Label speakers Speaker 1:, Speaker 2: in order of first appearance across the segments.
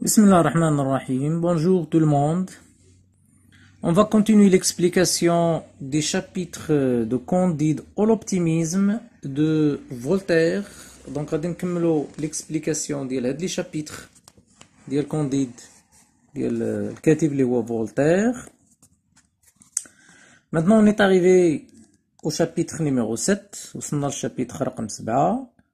Speaker 1: Bismillah ar-Rahman ar-Rahim. Bonjour tout le monde. On va continuer l'explication des chapitres de Candide au l'optimisme de Voltaire. Donc, on va l'explication des chapitres de Candide, de euh, Voltaire. Maintenant, on est arrivé au chapitre numéro 7, au chapitre 7.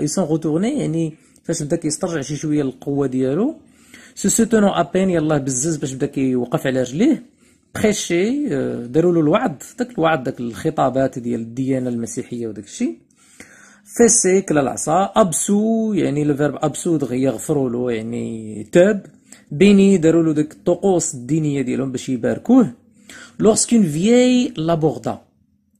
Speaker 1: يسون غوتورني يعني فاش بدا كيسترجع شي شويه القوه ديالو سو سوتونو ابين يلاه بزز باش بدا كيوقف على رجليه بريشي آه، داروا له الوعد داك الوعد داك الخطابات ديال الديانه المسيحيه وداك الشيء فيسي كلا العصا ابسو يعني فيرب ابسو دغيا غفروا له يعني تاب بيني داروا له داك الطقوس الدينيه ديالهم باش يباركوه اون فيي لابوردا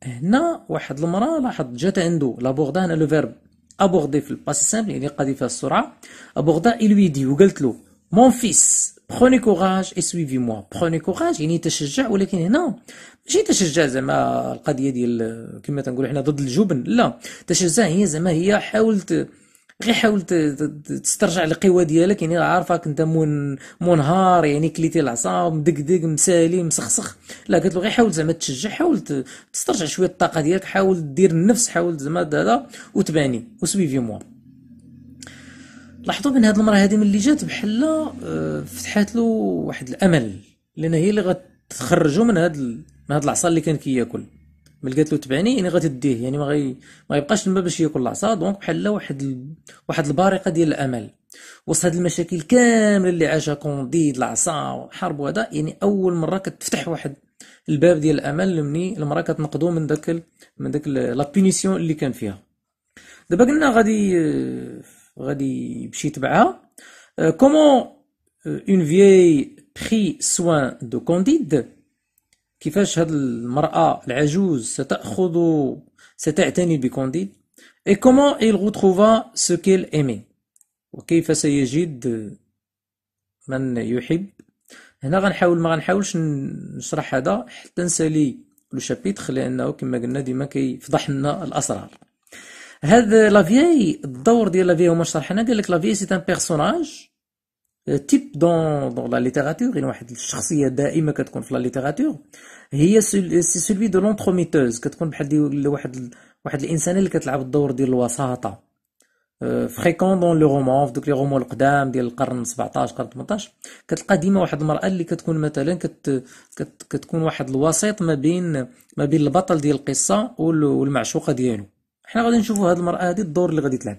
Speaker 1: هنا واحد المراه لاحظ جات عنده لابوردا هنا لو فيرب ابوردي في الباس سامبل يعني قضي فيها السرعه ابوردا لوي دي وقالت له مون فيس بروني كوراج اي سويفي موا بروني كوراج يعني تشجع ولكن هنا ماشي تشجع زعما القضيه ديال كما تنقولوا حنا ضد الجبن لا تشجع هي زعما هي حاولت غير حاول تسترجع القوى ديالك يعني عارفك انت من منهار يعني كليتي العصا مدقدق مسالي مسخسخ لا قلت له غير حاول زعما تشجع حاول تسترجع شويه الطاقه ديالك حاول دير النفس حاول زعما هذا وتباني في موا لاحظوا من هاد المراه هذه ملي جات بحال آه، فتحات له واحد الامل لان هي اللي غتخرجو من هاد من هذا العصا اللي كان كياكل كي ملي قالت له تبعني يعني غتديه يعني ما غي ما يبقاش الماء باش ياكل العصا دونك بحال لا واحد ال... واحد البارقه ديال الامل وسط هاد المشاكل كامله اللي عاشها كونديد العصا وحرب وهذا يعني اول مره كتفتح واحد الباب ديال الامل ملي المراه كتنقضوا من داك من داك لا بينيسيون اللي كان فيها دابا قلنا غادي غادي يمشي يتبعها كومون اون فيي بري سوان دو كونديد كيفاش هاد المرأة العجوز ستأخذ ستعتني بكوندي اي كومون il retrouva ce qu'il aimait وكيف سيجد من يحب هنا غنحاول ما غنحاولش نشرح هذا حتى نسالي لو شابيتر لانه كما قلنا ديما كيفضح لنا الاسرار هاد لافيي الدور ديال لافيي هما شرحنا قال لك لافيي سي ان بيرسوناج تيب دون دون لا ليتيراتور يعني واحد الشخصيه دائمه كتكون في لا ليتيراتور هي سي سولفي دو لونتروميتوز كتكون بحال ديال واحد واحد الانسان اللي كتلعب الدور ديال الوساطه فريكون دون لو رومون في دوك لي رومون القدام ديال القرن 17 قرن 18 كتلقى ديما واحد المراه اللي كتكون مثلا كت كت كتكون واحد الوسيط ما بين ما بين البطل ديال القصه والمعشوقه ديالو حنا غادي نشوفوا هاد المراه هادي الدور اللي غادي تلعب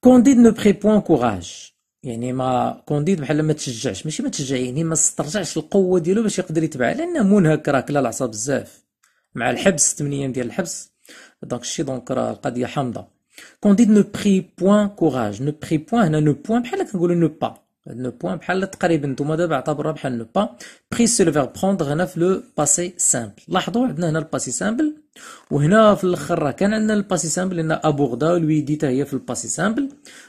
Speaker 1: كونديد نو بري بوان كوراج يعني ما كونديد بحال ما تشجعش ماشي ما تشجع يعني ما استرجعش القوه ديالو باش يقدر يتبع لانه منهك راه كلا العصا بزاف مع الحبس 8 ايام ديال الحبس دونك شي دونك راه القضيه حامضه كونديد نو بري بوان كوراج نو بري بوان هنا نو بوان بحال كنقولوا نو با نو بوان بحال تقريبا نتوما دابا اعتبروها بحال نو با بري سو لو فيرب بروندر هنا في لو باسي سامبل لاحظوا عندنا هنا الباسي سامبل وهنا في الاخر راه كان عندنا الباسي سامبل لان ابوغدا لويدي حتى هي في الباسي سامبل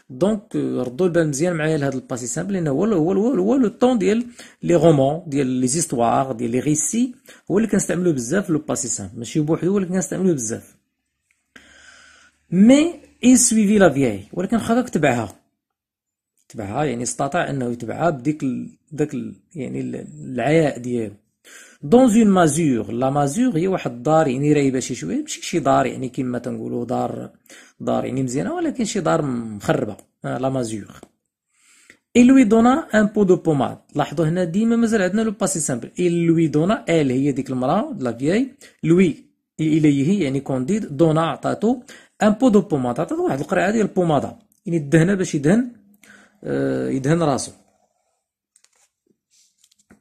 Speaker 1: دونك euh, ردوا البال مزيان معايا لهذا الباسي سامبل لان هو هو هو لو طون ديال لي رومون ديال لي زيستوار ديال لي ريسي هو اللي كنستعملو بزاف لو باسي سامبل ماشي بوحدو ولكن كنستعملوه كنستعملو بزاف مي اي سويفي لا فياي ولكن خاطر تبعها تبعها يعني استطاع انه يتبعها بديك داك يعني العياء ديالو دون اون مازور لا مازور هي واحد الدار يعني رايبه شي شويه ماشي شي دار يعني كما تنقولوا دار دار يعني مزيانه ولكن شي دار مخربه آه، لا مازور اي لوي دونا ان بو دو بوماد لاحظوا هنا ديما مازال عندنا لو باسي سامبل اي لوي دونا ال هي ديك المراه لا لوي lui اليه يعني كونديد دونا عطاتو ان بو دو بوماد عطاتو واحد القرعه ديال البومادا يعني الدهنه باش يدهن آه يدهن راسو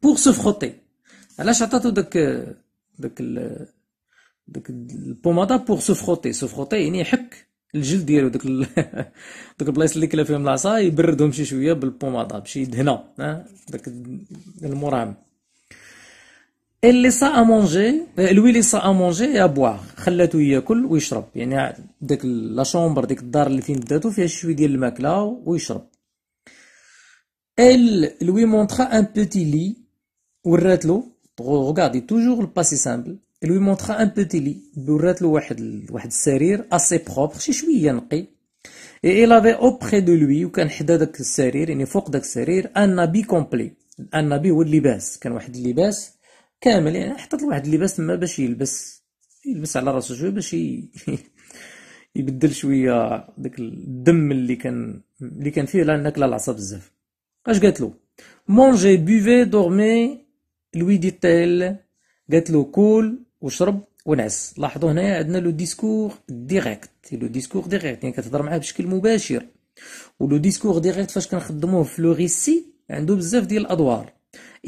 Speaker 1: بور سو فروتي علاش عطاتو داك داك داك البوماطا بوغ سو فروتي سو فروتي يعني يحك الجلد ديالو داك ال... داك البلايص اللي كلا فيهم العصا يبردهم شي شويه بالبوماطا باش يدهنا داك المرام اللي سا مونجي لوي اللي سا مونجي يا بواغ خلاتو ياكل ويشرب يعني داك لا شومبر ديك الدار اللي فين داتو فيها شويه ديال الماكله ويشرب ال لوي مونطرا ان بوتي لي وراتلو regarder toujours le passé simple et lui montra un petit lit برات له واحد واحد السرير assez propre شي شويه نقي et il avait auprès de lui وكان حدا داك السرير يعني فوق داك السرير ان نبي كومبلي ان نبي هو اللباس كان واحد اللباس كامل يعني حطت واحد اللباس تما باش يلبس يلبس على راسو شويه باش يبدل شويه داك الدم اللي كان اللي كان فيه لانك ناكله العصا بزاف اش قالت له مونجي بوفي دورمي لوي تيل قالت له كول وشرب ونعس لاحظوا هنايا عندنا لو ديسكور ديريكت لو ديسكور ديريكت يعني كتهضر معاه بشكل مباشر ولو ديسكور ديريكت فاش كنخدموه في لو ريسي عنده بزاف ديال الادوار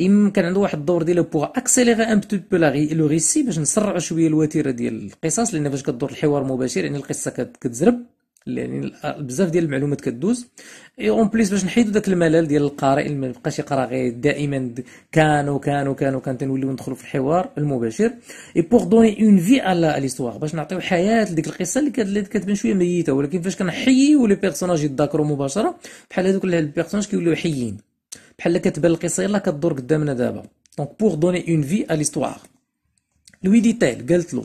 Speaker 1: اما كان عنده واحد الدور ديالو بوغ اكسيليغي ان بتو بو لو ريسي باش نسرعوا شويه الوتيره ديال القصص لان فاش كدور الحوار مباشر يعني القصه كتزرب يعني بزاف ديال المعلومات كدوز اي اون بليس باش نحيدو داك الملل ديال القارئ اللي ما بقاش يقرا غير دائما كانوا كانوا كانوا كان تنوليو ندخلو في الحوار المباشر اي بور دوني اون في على ليستواغ باش نعطيو حياه لديك القصه اللي كتبان شويه ميته ولكن فاش كنحييو لي بيرسوناج يتذاكروا مباشره بحال هذوك البيرسوناج كيوليو حيين بحال كتبان القصه يلاه كدور قدامنا دابا دونك بور دوني اون في على ليستواغ لوي ديتيل قالت له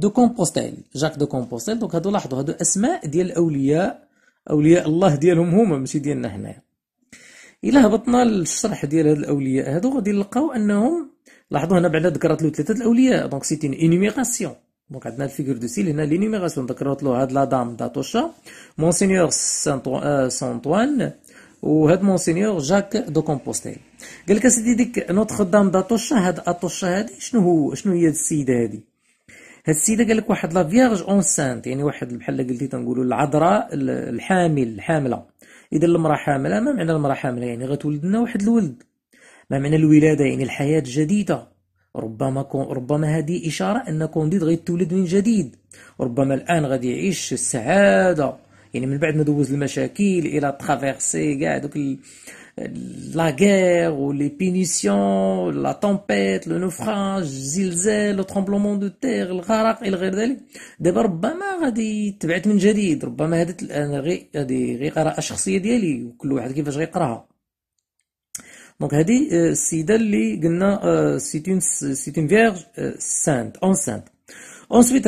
Speaker 1: دو كومبوستيل جاك دو كومبوستيل دونك هادو لاحظوا هادو اسماء ديال الاولياء اولياء الله ديالهم هما ماشي ديالنا حنايا الا هبطنا للشرح ديال هاد الاولياء هادو غادي نلقاو انهم لاحظوا هنا بعدا ذكرت له ثلاثه الاولياء دونك سيتين انيميغاسيون دونك عندنا الفيغور دو سيل هنا لينيميغاسيون ذكرت له هاد لا دام داتوشا مونسينيور سانطوان آه، وهاد مونسينيور جاك دو كومبوستيل قال لك اسيدي ديك نوتخ دام داتوشا هاد اطوشا هادي شنو هو شنو هي السيده هادي هاد السيده قال لك واحد لا فيرج اون سانت يعني واحد بحال قلتي تنقولوا العذراء الحامل الحامله اذا المراه حامله ما معنى المراه حامله يعني غتولد لنا واحد الولد ما معنى الولاده يعني الحياه جديده ربما كون ربما هذه اشاره ان كونديد غيتولد من جديد ربما الان غادي يعيش السعاده يعني من بعد ما دوز المشاكل الى ترافيرسي كاع دوك la guerre ou les punitions, la tempête, le naufrage, le tremblement de terre, الغرق إلى غير ذلك دابا ربما غادي تبعت من جديد ربما هذه غير ديالي وكل واحد كيفاش غيقراها Ensuite,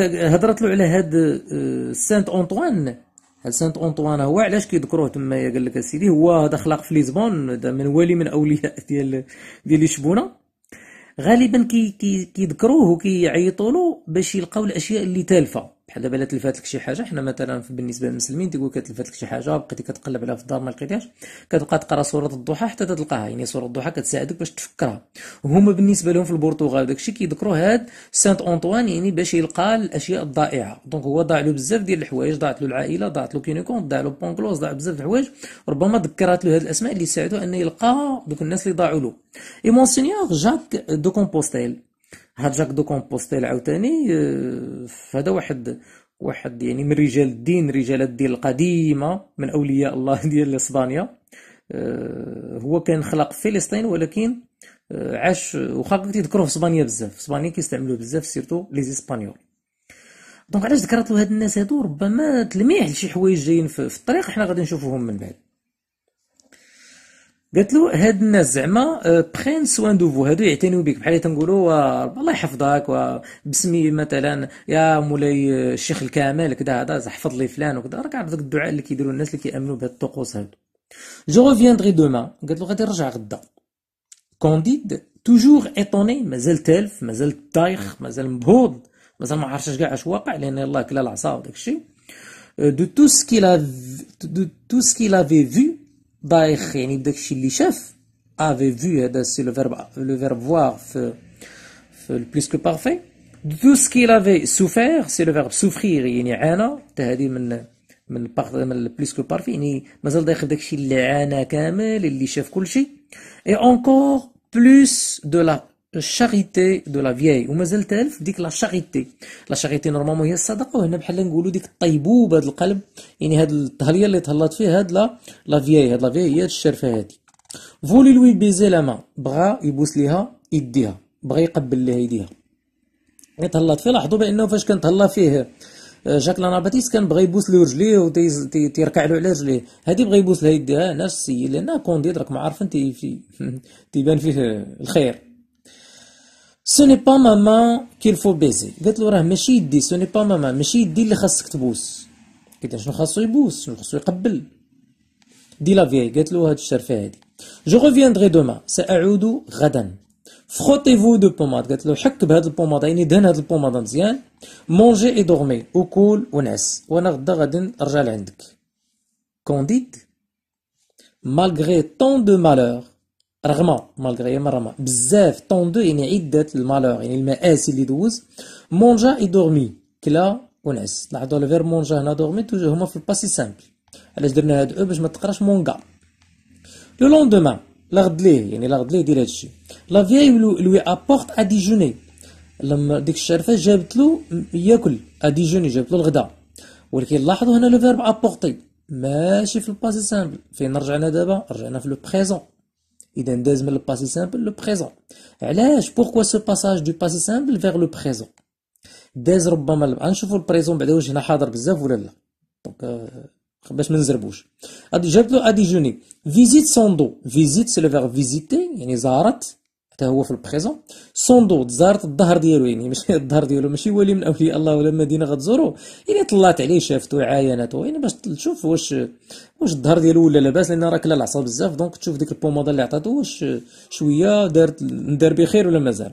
Speaker 1: هل سانت اونطوان هو علاش كيذكروه تمايا قال لك اسيدي هو هذا خلق في ليزبون من ولي من اولياء ديال ديال لشبونه غالبا كي كيذكروه وكيعيطوا له باش يلقاو الاشياء اللي تالفه بحال دابا الا لك شي حاجه حنا مثلا بالنسبه للمسلمين تيقول لك شي حاجه بقيتي كتقلب عليها في الدار ما لقيتهاش كتبقى تقرا سوره الضحى حتى تلقاها يعني سوره الضحى كتساعدك باش تفكرها وهما بالنسبه لهم في البرتغال داكشي كيذكروا هاد سانت انطوان يعني باش يلقى الاشياء الضائعه دونك هو ضاع له بزاف ديال الحوايج ضاعت له العائله ضاعت له كينيكون ضاع له بونكلوز ضاع بزاف د الحوايج ربما ذكرات له هاد الاسماء اللي ساعدوه انه يلقى دوك الناس اللي ضاعوا له اي مونسينيور جاك دو كومبوستيل هاد جاك دو كومبوستيل عاوتاني آه، فهذا واحد واحد يعني من رجال الدين رجال الدين القديمه من اولياء الله ديال اسبانيا آه، هو كان خلق في فلسطين ولكن آه، عاش واخا كيذكروه في اسبانيا بزاف في اسبانيا كيستعملوه بزاف سيرتو لي اسبانيول دونك علاش ذكرت له هاد الناس هادو ربما تلميح لشي حوايج جايين في الطريق حنا غادي نشوفوهم من بعد قالت له هاد الناس زعما برين سوان دو فو هادو يعتنيو بك بحال تنقولوا الله يحفظك وبسمي مثلا يا مولاي آه, الشيخ الكامل كذا هذا حفظ لي فلان وكذا راك عارف الدعاء اللي كيديروا الناس اللي كيامنوا بهاد الطقوس هادو جو ريفيندري دوما قالت له غادي نرجع غدا كونديد توجور ايطوني مازال تالف مازال تايخ مازال مبهوض مازال ما عرفتش كاع اش واقع لان الله كلا العصا وداك الشيء دو تو سكي لا دو تو سكي لافي في yani chef, avait vu, eh ben, c'est le verbe, le verbe voir, le plus que parfait. Tout ce qu'il avait souffert, c'est le verbe souffrir, yani ana, plus من من plus الشاريتي دو لا فيي ومازال تالف ديك لا شاريتي لا شاريتي نورمالمون هي الصدقه وهنا بحال نقولوا ديك الطيبوبه القلب يعني هاد التهليه اللي تهلات فيه هاد لا لا فيي هاد لا فيي هي الشرفه هادي فولي لوي بيزي لا ما بغا يبوس ليها يديها بغا يقبل ليها يديها تهلات فيه لاحظوا بانه فاش كانت تهلا فيه آه، جاك لاناباتيس كان بغا يبوس ليه رجليه وتيركع له على رجليه هادي بغا يبوس لها يديها نفس السيد لان كونديد راك ما عارف انت في تيبان فيه الخير Ce n'est pas maman qu'il faut baiser. Vous êtes l'oreille, mais ce n'est pas maman main, mais il dit, il est le bous. Il dit, je ne la vieille, vous êtes l'oreille, cher Je reviendrai demain, c'est à Oudou, vous de pommade, vous êtes l'oreille, de pommade, il est donné de pommade en Mangez et dormez, ou coul, ou nes, ou en arda, radin, arjalendk. Qu'en Malgré tant de malheurs, رغم مالغري مرة بزاف طون دو يعني عدة المالور يعني المآسي اللي دوز مونجا اي دورمي كلا ونعس لاحظوا فير مونجا هنا دورمي توجو هما في الباسي سامبل علاش درنا هاد او باش ما تقراش مونغا لو لوندومان لغد ليه يعني لغد ليه دير هادشي لا فيي لوي ابورت ا ديجوني لما ديك الشرفه جابت له ياكل ا ديجوني جابت له الغداء ولكن لاحظوا هنا لو فيرب ابورتي ماشي في الباسي سامبل فين رجعنا دابا رجعنا في لو بريزون le passé simple, le présent. Pourquoi ce passage du passé simple vers le présent hein, le présent, ben, Donc, euh, à déjeuner. Visite son dos. Visite, c'est le verbe visiter. حتى هو في البريزون صندو زارت الظهر ديالو يعني ماشي الظهر ديالو ماشي ولي من اولياء الله ولا مدينه غتزورو يعني طلعت عليه شافته عاينته يعني باش تشوف واش واش الظهر ديالو ولا لاباس لان راه كلا العصا بزاف دونك تشوف ديك البوماده اللي عطاتو واش شويه دارت ندار بخير ولا مازال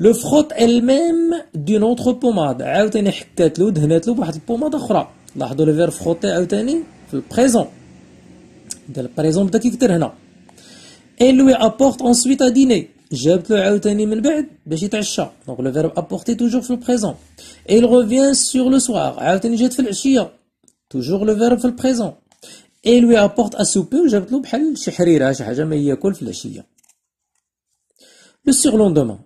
Speaker 1: لو فروت الميم دون اوتر بوماد عاوتاني حكات له دهنات له بواحد البوماده اخرى لاحظوا لو فير فروتي عاوتاني في البريزون ديال البريزون بدا كيكثر هنا Elle lui apporte ensuite à dîner. له عاوتاني من بعد باش يتعشى دونك لو فيرب ابورتي توجور في البريزون اي لو revient سور لو سوار عاوتاني جات في العشيه توجور لو فيرب في البريزون اي لوي ابورت ا سوبي وجابت له بحال شي حريره شي حاجه ما ياكل في العشيه لو لوندومون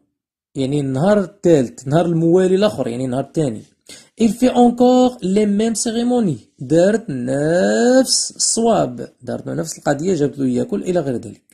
Speaker 1: يعني النهار الثالث النهار الموالي الاخر يعني النهار الثاني il fait encore les mêmes cérémonies دارت نفس الصواب دارت نفس القضيه جابت له ياكل الى غير ذلك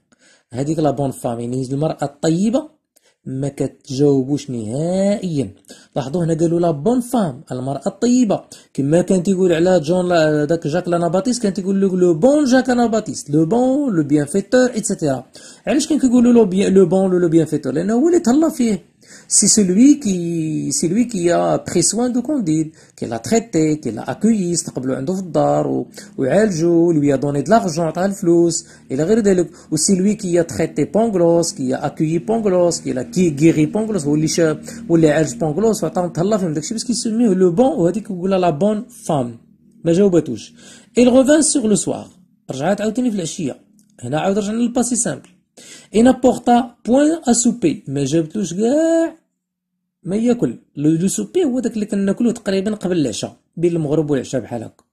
Speaker 1: هذيك لا بون فامي نيز المرأة الطيبة ما كتجاوبوش نهائيا لاحظوا هنا قالوا لا بون فام المرأة الطيبة كما كان تيقول على جون داك جاك لانا باتيست كان تيقول لك لو بون جاك لانا باتيست لو بون لو بيان فيتور ايتترا علاش كان كيقولوا لو بيان لو بون لو بيان فيتور لانه هو اللي تهلا فيه C'est celui qui, a pris soin de Candide, qui l'a traité, qui l'a accueilli, ou lui a donné de l'argent, et la ou c'est lui qui a traité Pangloss, qui a accueilli Pangloss, qui a guéri Pangloss, ou l'icha, ou l'élge Pangloss, ou attend, Allah, parce qu'il se met le bon, ou a dit la bonne femme. Mais je vous pas Il revint sur le soir. Rajat a obtenu la chia. Il a obtenu le passé simple. ان ابورتا بوان اسوبي ما جابتلوش كاع ما ياكل لو دو سوبي هو داك اللي كناكلوه تقريبا قبل العشاء بين المغرب والعشاء بحال هكا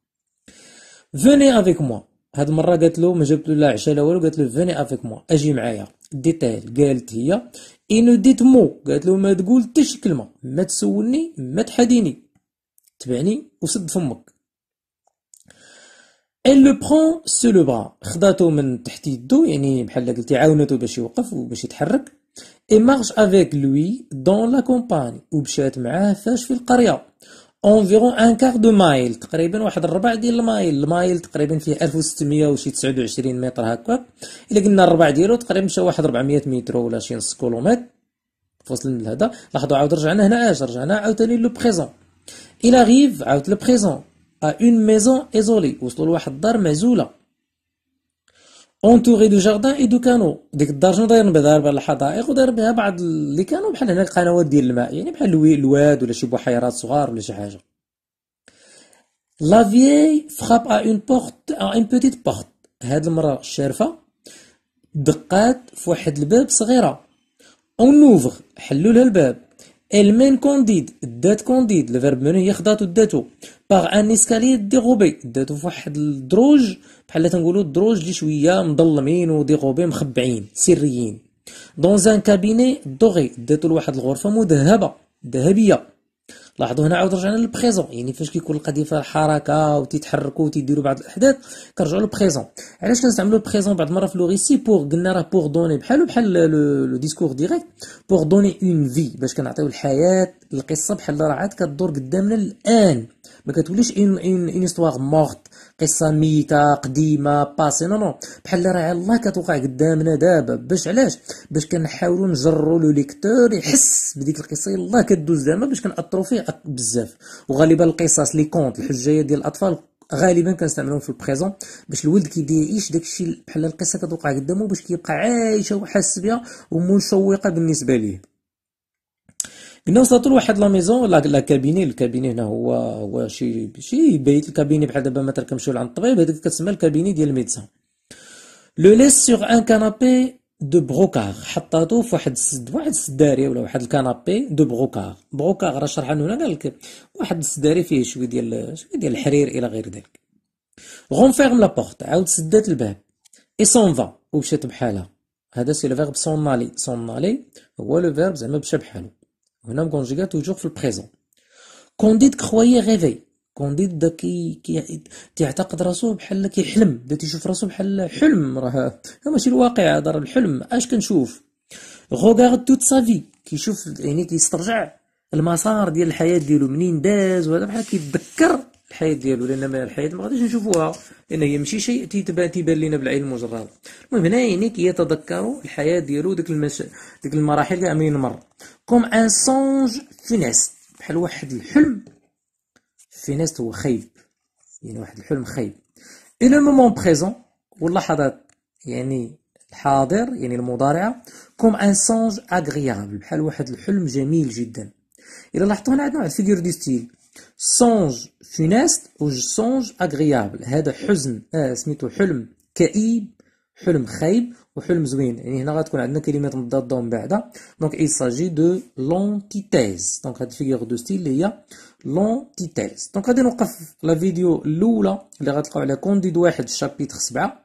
Speaker 1: فيني افيك موا هاد المره قالت له ما جابت له لا عشاء لا والو قالت له فيني افيك موا اجي معايا ديتيل قالت هي اينو ديت مو قالت له ما تقول حتى شي كلمه ما تسولني ما تحاديني تبعني وسد فمك elle le prend سو le bras خداتو من تحت يدو يعني بحال قلتي عاونتو باش يوقف وباش يتحرك et marche avec lui dans la campagne ومشات معاه فاش في القريه أونفيغون ان كار دو مايل تقريبا واحد الربع ديال المايل المايل تقريبا فيه 1600 وشي 29 متر هكاك الا قلنا الربع ديالو تقريبا مشى واحد 400 متر ولا شي نص كيلومتر فصل من هذا لاحظوا عاود رجعنا هنا اش رجعنا عاوتاني لو بريزون il غيف عاود لو بريزون à une maison isolée وصلوا لواحد الدار معزوله اونتوري دو جاردان اي دو كانو ديك الدار شنو داير بها داير بها الحدائق وداير بها بعض اللي كانوا بحال هنا القنوات ديال الماء يعني بحال الواد ولا شي بحيرات صغار ولا شي حاجه لا فيي فخاب ا اون بورت ا اون بوتيت بورت هاد المراه الشارفه دقات في واحد الباب صغيره اون نوفر حلوا لها الباب ال ميم كونديد دات كونديد الفيرب منو هي خداتو داتو باغ ان اسكالي ديغوبي داتو فواحد الدروج بحال تنقولو الدروج اللي شويه مظلمين وديغوبي مخبعين سريين دون ان كابيني دوغي داتو لواحد الغرفه مذهبه ذهبيه لاحظوا هنا عاود رجعنا للبريزون يعني فاش كيكون القضيه فيها حركه وتتحركوا وتديروا بعض الاحداث كنرجعوا للبريزون علاش كنستعملوا البريزون بعض المرات في لو ريسي بور قلنا راه بور دوني بحالو بحال لو ديسكور ديريكت بور دوني اون في باش كنعطيو الحياه القصه بحال راه عاد كدور قدامنا الان ما كتوليش ان ان ان استوار مورت قصه ميته قديمه باسي نو نو بحال راه على الله كتوقع قدامنا دابا باش علاش باش كنحاولوا نجروا لو ليكتور يحس بديك القصه يلاه كدوز زعما باش كنأثروا فيه بزاف وغالبا القصص لي كونت الحجيه ديال الاطفال غالبا كنستعملهم في البريزون باش الولد كيديعيش داكشي بحال القصه كتوقع قدامه باش كيبقى عايشه وحاس بها ومشوقه بالنسبه ليه كنا وصلتوا لواحد لا ميزون لا كابيني الكابيني هنا هو هو شي شي بيت الكابيني بحال دابا ما تركمشيو لعند الطبيب هذيك كتسمى الكابيني ديال الميدسان لو ليس سوغ ان كانابي دو بروكار حطاتو في واحد السد واحد السداري ولا واحد الكانابي دو بروكار بروكار راه شرحها هنا قال لك واحد السداري فيه شويه ديال شويه ديال الحرير الى غير ذلك غونفيرم لا بورت عاود سدات الباب اي سون فا ومشات بحالها هذا سي لو فيرب سون نالي سون نالي هو لو فيرب زعما مشى بحالو هنا كونجيغا توجور في البريزون كونديت كخوايا غيفي كونديت دا كي كي تيعتقد راسو بحال كيحلم بدا تيشوف راسو بحال حلم راه ماشي الواقع هذا راه الحلم اش كنشوف غوغارد توت سافي كيشوف يعني كيسترجع المسار ديال الحياه ديالو منين داز وهذا بحال كيتذكر الحياه ديالو لان الحياه ما غاديش نشوفوها لان هي ماشي شيء تيتبان تيبان لينا بالعين المجرد المهم هنا يعني كيتذكر الحياه ديالو ديك المس... ديك المراحل كاع مين مر كوم ان سونج فينيست بحال واحد الحلم فينيست هو خايب يعني واحد الحلم خايب اي لو مومون بريزون واللحظات يعني الحاضر يعني المضارعه كوم ان سونج اغريابل بحال واحد الحلم جميل جدا الى لاحظتوا هنا عندنا واحد فيغور دو ستيل سونج فينيست و سونج اغريابل هذا حزن آه سميتو حلم كئيب حلم خايب وحلم زوين يعني هنا غتكون عندنا كلمات مضاده من بعدها دونك اي ساجي دو لونتيتيز دونك هاد الفيغور دو ستيل اللي هي لونتيتيز دونك غادي نوقف لا فيديو الاولى اللي غتلقاو على كونديد واحد شابيتر سبعة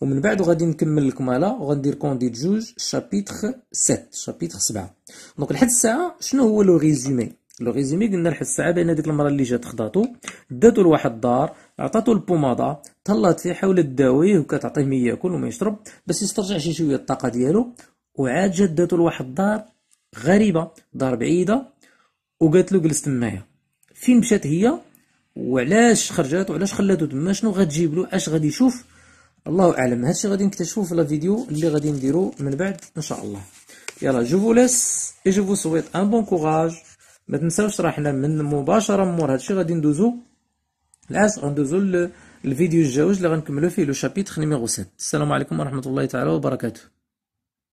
Speaker 1: ومن بعد غادي نكمل الكماله وغندير كونديد جوج شابيتر 7 شابيتر 7 دونك لحد الساعه شنو هو لو ريزومي لو ريزومي قلنا لحد الساعه بان ديك المره اللي جات خضاتو داتو لواحد الدار عطاتو البوماده طلات فيه حاولت تداويه وكتعطيه ما ياكل وما يشرب باش يسترجع شي شويه الطاقه ديالو وعاد جداتو لواحد الدار غريبه دار بعيده وقالت له جلس تمايا فين مشات هي وعلاش خرجات وعلاش خلاتو تما شنو غتجيب له اش غادي يشوف الله اعلم هادشي غادي نكتشفوه في لا فيديو اللي غادي نديرو من بعد ان شاء الله يلا جو فو ليس اي جو فو سويت ان بون كوراج ما تنساوش راه حنا من مباشره مور هادشي غادي ندوزو الآن غندوزو للفيديو الجوج اللي غنكملو فيه لو شابيتر نيميرو 7 السلام عليكم ورحمة الله تعالى وبركاته